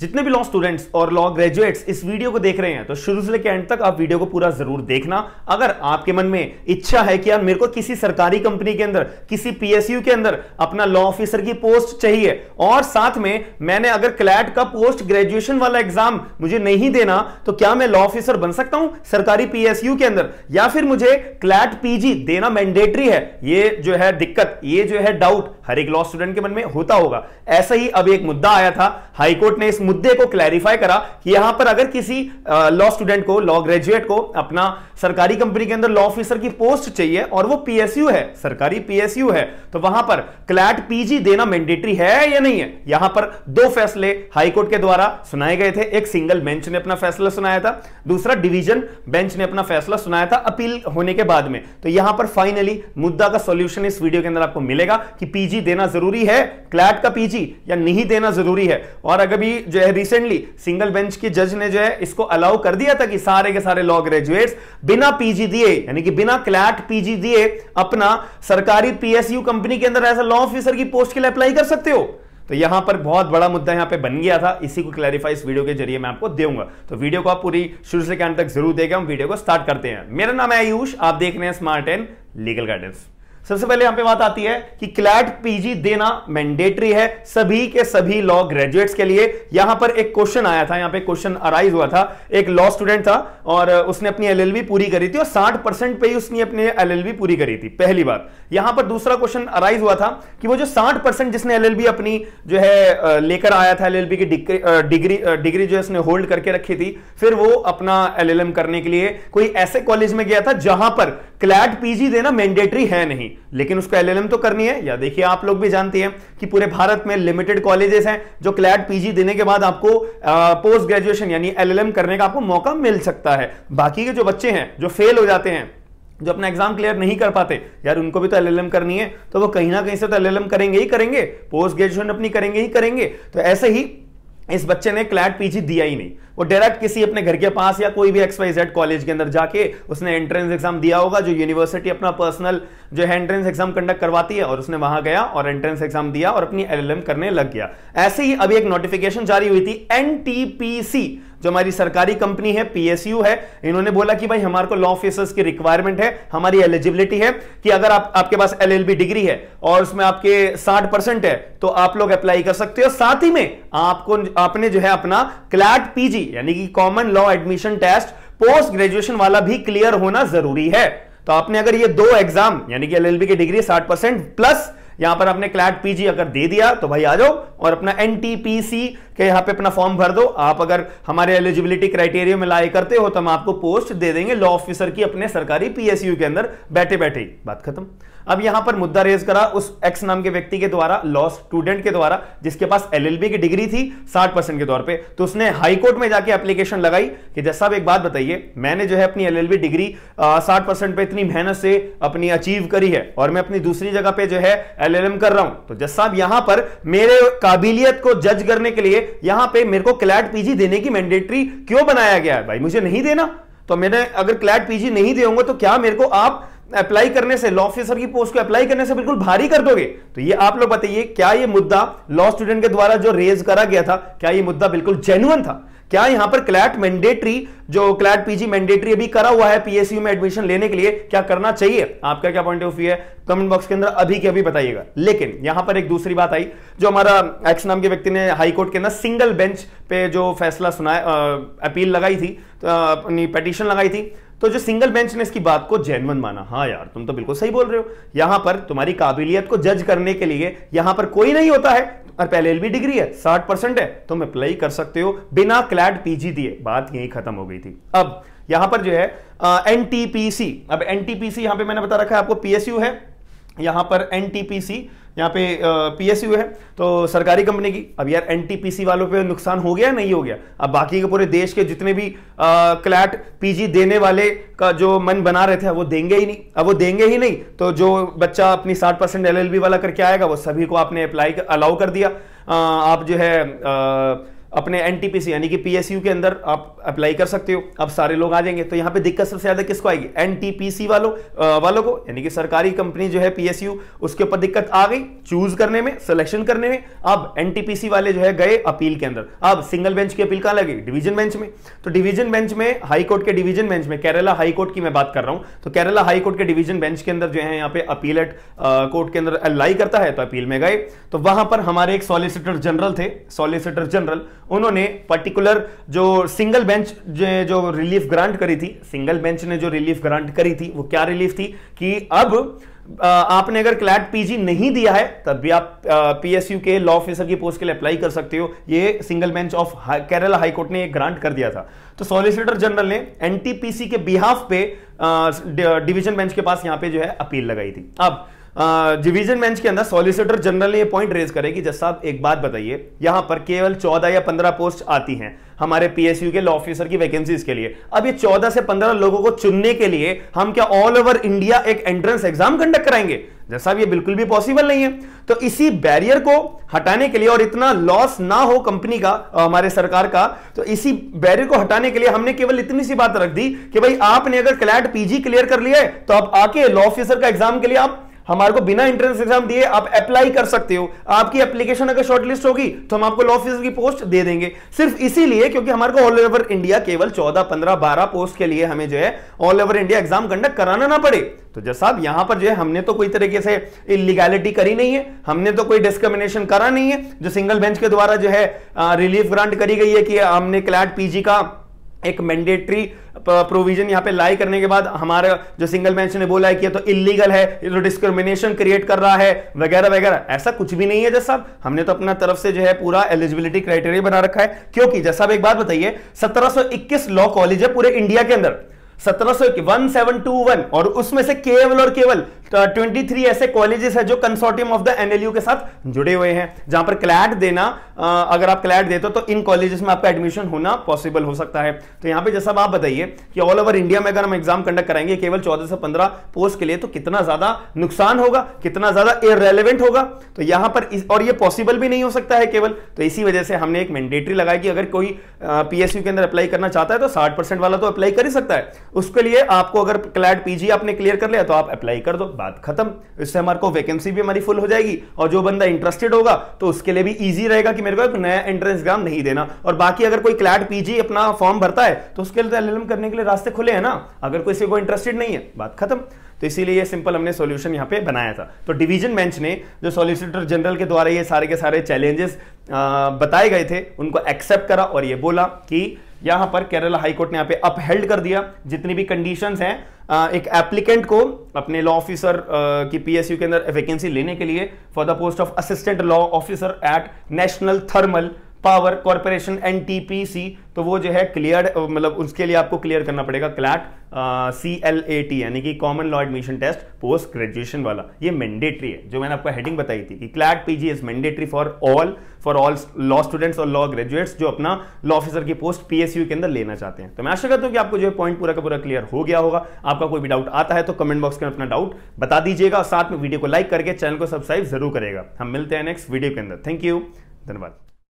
जितने भी law students और लॉ ग्रेजुएट्स इस वीडियो को देख रहे हैं तो शुरू से लेकर एंड तक आप वीडियो को पूरा जरूर देखना अगर आपके मन में इच्छा है कि यार मेरे को किसी सरकारी कंपनी के अंदर किसी पीएसयू के अंदर अपना लॉ ऑफिसर की पोस्ट चाहिए और साथ में मैंने अगर क्लैट का पोस्ट ग्रेजुएशन वाला एग्जाम मुझे नहीं देना तो क्या मैं लॉ ऑफिसर बन सकता हूं सरकारी पीएसयू के अंदर या फिर मुझे क्लैट पीजी देना मैंडेटरी है ये जो है दिक्कत ये जो है डाउट हर एक लॉ स्टूडेंट के मन में होता होगा ऐसा ही अब एक मुद्दा आया था हाईकोर्ट ने इस मुद्दे को क्लैरिफाई करा कि यहां पर अगर किसी लॉ स्टूडेंट को लॉ ग्रेजुएट को अपना सरकारी कंपनी के अंदर लॉ ऑफिसर की पोस्ट चाहिए और वो पीएसयू है सरकारी पीएसयू है तो वहां पर क्लैट पीजी देना मैंडेटरी है या नहीं है यहां पर दो फैसले हाईकोर्ट के द्वारा सुनाए गए थे एक सिंगल बेंच ने अपना फैसला सुनाया था दूसरा डिवीजन बेंच ने अपना फैसला सुनाया था अपील होने के बाद में तो यहां पर फाइनली मुद्दा का सोल्यूशन इस वीडियो के अंदर आपको मिलेगा कि पीजी देना जरूरी है क्लैट का पीजी या नहीं देना जरूरी है और अगर भी जो जो है रिसेंटली सिंगल बेंच के जज ने जो है इसको अलाउ कर दिया था कि सारे के सारे लॉ ग्रेजुएट्स बिना पीजी दिए यानी कि बिना क्लैट पीजी दिए अपना सरकारी पीएसयू कंपनी के अंदर ऐसा लॉ ऑफिसर की पोस्ट के लिए अप्लाई कर सकते हो तो यहां पर बहुत बड़ा मुद्दा यहां पे बन गया था इसी को क्लैरिफाई इस वीडियो के जरिए मैं आपको दूंगा तो वीडियो को आप पूरी शुरू से अंत तक जरूर देगा हम वीडियो को स्टार्ट करते हैं मेरा नाम है आयुष आप देख रहे हैं स्मार्ट एंड लीगल गाइडेंस सबसे पहले यहां पे बात आती है कि क्लैट पीजी देना मैंडेटरी है सभी के सभी लॉ ग्रेजुएट्स के लिए यहां पर एक क्वेश्चन आया था यहां पे क्वेश्चन अराइज हुआ था एक लॉ स्टूडेंट था और उसने अपनी एलएलबी पूरी करी थी और 60 परसेंट पे ही उसने अपनी एलएलबी पूरी करी थी पहली बात यहां पर दूसरा क्वेश्चन अराइज हुआ था कि वो जो साठ परसेंट जिसने एल अपनी जो है लेकर आया था एल की डिग्री डिग्री जो है उसने होल्ड करके रखी थी फिर वो अपना एल करने के लिए कोई ऐसे कॉलेज में गया था जहां पर क्लैट पीजी देना मैंडेटरी है नहीं लेकिन उसको एलएलएम तो करनी है या देखिए आप लोग भी जानती हैं कि पूरे भारत में लिमिटेड कॉलेजेस हैं जो क्लैट पीजी देने के बाद आपको पोस्ट ग्रेजुएशन यानी एलएलएम करने का आपको मौका मिल सकता है बाकी के जो बच्चे हैं जो फेल हो जाते हैं जो अपना एग्जाम क्लियर नहीं कर पाते यार उनको भी तो एलएलएम करनी है तो वो कहीं ना कहीं से तो एलएलएम करेंगे ही करेंगे पोस्ट ग्रेजुएशन अपनी करेंगे ही करेंगे तो ऐसे ही इस बच्चे ने क्लैट पीजी दिया ही नहीं वो डायरेक्ट किसी अपने घर के पास या कोई भी एक्स वाई जेड कॉलेज के अंदर जाके उसने एंट्रेंस एग्जाम दिया होगा जो यूनिवर्सिटी अपना पर्सनल जो है एंट्रेंस एग्जाम कंडक्ट करवाती है और उसने वहां गया और एंट्रेंस एग्जाम दिया और अपनी एलएलएम करने लग गया ऐसे ही अभी एक नोटिफिकेशन जारी हुई थी एन जो हमारी सरकारी कंपनी है पीएसयू है इन्होंने बोला कि भाई हमारे को लॉ ऑफिसर्स की रिक्वायरमेंट है हमारी एलिजिबिलिटी है कि अगर आप आपके पास एलएलबी डिग्री है और उसमें आपके 60 परसेंट है तो आप लोग अप्लाई कर सकते हो साथ ही में आपको आपने जो है अपना क्लैट पीजी यानी कि common law admission test post graduation वाला भी क्लियर होना जरूरी है तो आपने अगर ये दो एग्जाम यानी कि एलएलबी की डिग्री 60 परसेंट प्लस यहां पर आपने क्लैट पीजी अगर दे दिया तो भाई आ जाओ और अपना एनटीपीसी के यहां पे अपना फॉर्म भर दो आप अगर हमारे एलिजिबिलिटी क्राइटेरिया में लाए करते हो तो हम आपको पोस्ट दे देंगे लॉ ऑफिसर की अपने सरकारी पीएसयू के अंदर बैठे बैठे बात खत्म अब यहां पर मुद्दा रेज करा उस एक्स नाम के व्यक्ति के द्वारा लॉ स्टूडेंट के द्वारा जिसके पास एलएलबी की डिग्री थी 60 परसेंट के तौर पे तो उसने हाईकोर्ट में जाके एप्लीकेशन लगाई कि जैसा आप एक बात बताइए मैंने जो है अपनी एलएलबी डिग्री साठ परसेंट पर इतनी मेहनत से अपनी अचीव करी है और मैं अपनी दूसरी जगह पर जो है एल कर रहा हूं तो जैसा साहब यहां पर मेरे काबिलियत को जज करने के लिए यहां पर मेरे को क्लैट पीजी देने की मैंडेटरी क्यों बनाया गया है भाई मुझे नहीं देना तो मैंने अगर क्लैट पीजी नहीं दे तो क्या मेरे को आप अप्लाई करने से लॉ ऑफिसर की पोस्ट को अप्लाई करने से बिल्कुल भारी कर दोगे तो ये आप लोग बताइए क्या ये मुद्दा लॉ स्टूडेंट के द्वारा जो रेज करा गया था क्या ये मुद्दा बिल्कुल जेन्युन था क्या यहां पर क्लैट मैंडेटरी जो क्लैट पीजी मैंडेटरी अभी करा हुआ है पीएसयू में एडमिशन लेने के लिए क्या करना चाहिए आपका क्या पॉइंट ऑफ व्यू है कमेंट बॉक्स के अंदर अभी के अभी बताइएगा लेकिन यहां पर एक दूसरी बात आई जो हमारा एक्स नाम के व्यक्ति ने हाई कोर्ट के अंदर सिंगल बेंच पे जो फैसला सुनाया अपील लगाई थी तो अपनी पिटिशन लगाई थी तो जो सिंगल बेंच ने इसकी बात को जेनवन माना हाँ यार तुम तो बिल्कुल सही बोल रहे हो यहां पर तुम्हारी काबिलियत को जज करने के लिए यहां पर कोई नहीं होता है और पहले एलबी डिग्री है साठ परसेंट है तो तुम अप्लाई कर सकते हो बिना क्लैड पीजी दिए बात यही खत्म हो गई थी अब यहां पर जो है एन अब एन टी यहां पर मैंने बता रखा है आपको पीएसयू है यहां पर एन यहाँ पे पीएसयू है तो सरकारी कंपनी की अब यार एनटीपीसी वालों पे नुकसान हो गया नहीं हो गया अब बाकी के पूरे देश के जितने भी क्लैट पीजी देने वाले का जो मन बना रहे थे वो देंगे ही नहीं अब वो देंगे ही नहीं तो जो बच्चा अपनी साठ परसेंट एल वाला करके आएगा वो सभी को आपने अप्लाई अलाउ कर दिया आ, आप जो है आ, अपने एनटीपीसी यानी कि पीएसयू के अंदर आप अप्लाई कर सकते हो अब सारे लोग आ जाएंगे तो यहाँ पे दिक्कत सबसे ज्यादा किसको आएगी एनटीपीसी वालों वालों को यानी कि सरकारी कंपनी जो है पीएसयू उसके ऊपर दिक्कत आ गई चूज करने में सिलेक्शन करने में अब एनटीपीसी वाले जो है गए अपील के अंदर अब सिंगल बेंच की अपील कहाँ लगी डिवीजन बेंच में तो डिवीजन बेंच में हाईकोर्ट के डिवीजन बेंच में केरला हाईकोर्ट की मैं बात कर रहा हूँ तो केरला हाईकोर्ट के डिवीजन बेंच के अंदर जो है यहाँ पे अपील एट कोर्ट के अंदर अलाई करता है तो अपील में गए तो वहां पर हमारे एक सॉलिसिटर जनरल थे सॉलिसिटर जनरल उन्होंने पर्टिकुलर जो सिंगल बेंच जो रिलीफ ग्रांट करी थी सिंगल बेंच ने जो रिलीफ ग्रांट करी थी वो क्या रिलीफ थी कि अब आपने अगर क्लैट पीजी नहीं दिया है तब भी आप पीएसयू के लॉ ऑफिसर की पोस्ट के लिए अप्लाई कर सकते हो ये single bench of Kerala high court ने एक ग्रांट कर दिया था तो सॉलिसिटर जनरल ने एनटीपीसी के बिहाफ पे डिवीजन बेंच के पास यहां पे जो है अपील लगाई थी अब डिवीजन बेंच के अंदर सॉलिसिटर जनरल ने पॉइंट रेज करे कि जज साहब एक बात बताइए यहां पर केवल चौदह या पंद्रह पोस्ट आती हैं हमारे पीएसयू के लॉ ऑफिसर की वैकेंसीज के लिए अब ये चौदह से पंद्रह लोगों को चुनने के लिए हम क्या ऑल ओवर इंडिया एक एंट्रेंस एग्जाम कंडक्ट कराएंगे जैसा ये बिल्कुल भी पॉसिबल नहीं है तो इसी बैरियर को हटाने के लिए और इतना लॉस ना हो कंपनी का हमारे सरकार का तो इसी बैरियर को हटाने के लिए हमने केवल इतनी सी बात रख दी कि भाई आपने अगर क्लैट पीजी क्लियर कर लिया है तो आप आके लॉ ऑफिसर का एग्जाम के लिए आप हमारे को बिना एंट्रेंस एग्जाम दिए आप अप्लाई कर सकते हो आपकी एप्लीकेशन अगर शॉर्टलिस्ट होगी तो हम आपको लॉ ऑफिसर की पोस्ट दे देंगे सिर्फ इसीलिए क्योंकि हमारे को ऑल ओवर इंडिया केवल 14, 15, 12 पोस्ट के लिए हमें जो है all over India exam conduct कराना ना पड़े तो जैसा साहब यहां पर जो है हमने तो कोई तरीके से इलीगैलिटी करी नहीं है हमने तो कोई डिस्क्रिमिनेशन करा नहीं है जो सिंगल बेंच के द्वारा जो है रिलीफ ग्रांट करी गई है कि हमने क्लैट पीजी का एक मैंडेटरी प्रोविजन uh, यहाँ पे लाई करने के बाद हमारा जो सिंगल बेंच ने बोला है कि ये तो इलीगल है ये तो डिस्क्रिमिनेशन क्रिएट कर रहा है वगैरह वगैरह ऐसा कुछ भी नहीं है जैसा हमने तो अपना तरफ से जो है पूरा एलिजिबिलिटी क्राइटेरिया बना रखा है क्योंकि जैसा एक बात बताइए 1721 लॉ कॉलेज है पूरे इंडिया के अंदर सत्रह वन सेवन टू वन और उसमें से केवल और केवल 23 ऐसे कॉलेजेस है जो कंसोर्टियम ऑफ द एनएलयू के साथ जुड़े हुए हैं जहां पर क्लैट देना अगर आप क्लैट देते हो तो इन कॉलेजेस में आपका एडमिशन होना पॉसिबल हो सकता है तो यहां पे जैसा आप बताइए कि ऑल ओवर इंडिया में अगर हम एग्जाम कंडक्ट कराएंगे केवल चौदह से पंद्रह पोस्ट के लिए तो कितना ज्यादा नुकसान होगा कितना ज्यादा इरेलीवेंट होगा तो यहां पर इस, और ये पॉसिबल भी नहीं हो सकता है केवल तो इसी वजह से हमने एक मैंडेटरी लगाई कि अगर कोई पीएसयू के अंदर अप्लाई करना चाहता है तो साठ वाला तो अप्लाई कर ही सकता है उसके लिए आपको अगर क्लैट पीजी आपने क्लियर कर लिया तो आप अप्लाई कर दो बात खत्म इससे हमारे को वैकेंसी भी हमारी फुल हो जाएगी और जो बंदा इंटरेस्टेड होगा तो उसके लिए भी ईजी रहेगा कि मेरे को एक नया एंट्रेंस एग्जाम नहीं देना और बाकी अगर कोई क्लैट पीजी अपना फॉर्म भरता है तो उसके लिए एल तो करने के लिए रास्ते खुले हैं ना अगर कोई को इंटरेस्टेड नहीं है बात खत्म तो इसीलिए ये सिंपल हमने सॉल्यूशन यहाँ पे बनाया था तो डिवीजन बेंच ने जो सॉलिसिटर जनरल के द्वारा ये सारे के सारे चैलेंजेस बताए गए थे उनको एक्सेप्ट करा और ये बोला कि यहां पर केरला हाईकोर्ट ने यहां पे अपहेल्ड कर दिया जितनी भी कंडीशन हैं एक एप्लीकेंट को अपने लॉ ऑफिसर की पीएसयू के अंदर वैकेंसी लेने के लिए for the post of assistant law officer at National Thermal Power Corporation NTPC तो वो जो है क्लियर मतलब उसके लिए आपको क्लियर करना पड़ेगा CLAT C L A T यानी कि common law admission test post graduation वाला ये मैंडेटरी है जो मैंने आपको हेडिंग बताई थी कि CLAT PG is mandatory for all for all law students और लॉ ग्रेजुएट्स जो अपना लॉ ऑफिसर की पोस्ट पीएसयू के अंदर लेना चाहते हैं तो मैं आशा करता हूँ कि आपको जो है पॉइंट पूरा का पूरा क्लियर हो गया होगा आपका कोई भी डाउट आता है तो कमेंट बॉक्स में अपना डाउट बता दीजिएगा और साथ में वीडियो को लाइक करके चैनल को सब्सक्राइब जरूर करेगा हम मिलते हैं नेक्स्ट वीडियो के अंदर थैंक यू धन्यवाद